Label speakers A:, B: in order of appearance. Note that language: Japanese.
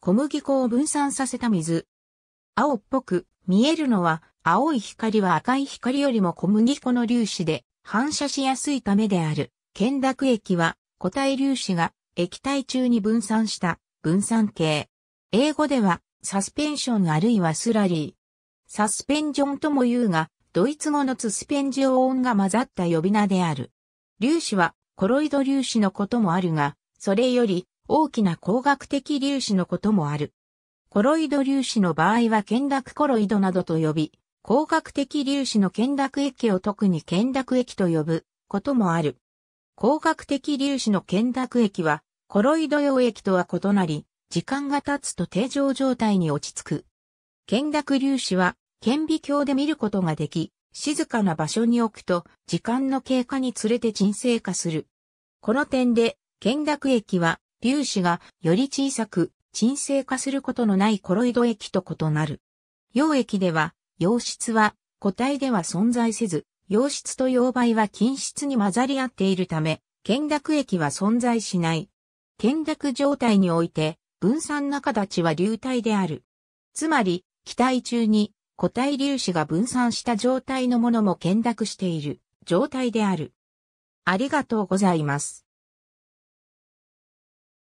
A: 小麦粉を分散させた水。青っぽく見えるのは青い光は赤い光よりも小麦粉の粒子で反射しやすいためである。剣濁液は固体粒子が液体中に分散した分散系。英語ではサスペンションあるいはスラリー。サスペンジョンとも言うが、ドイツ語のツスペンジオ音ンが混ざった呼び名である。粒子はコロイド粒子のこともあるが、それより大きな光学的粒子のこともある。コロイド粒子の場合は見濁コロイドなどと呼び、光学的粒子の見濁液を特に見濁液と呼ぶこともある。光学的粒子の見濁液は、コロイド溶液とは異なり、時間が経つと定常状態に落ち着く。見濁粒子は、顕微鏡で見ることができ、静かな場所に置くと、時間の経過につれて沈静化する。この点で、見濁液は、粒子がより小さく、沈静化することのないコロイド液と異なる。溶液では、溶質は固体では存在せず、溶質と溶媒は均質に混ざり合っているため、懸濁液は存在しない。懸濁状態において、分散中立ちは流体である。つまり、気体中に固体粒子が分散した状態のものも懸濁している状態である。ありがと
B: うございます。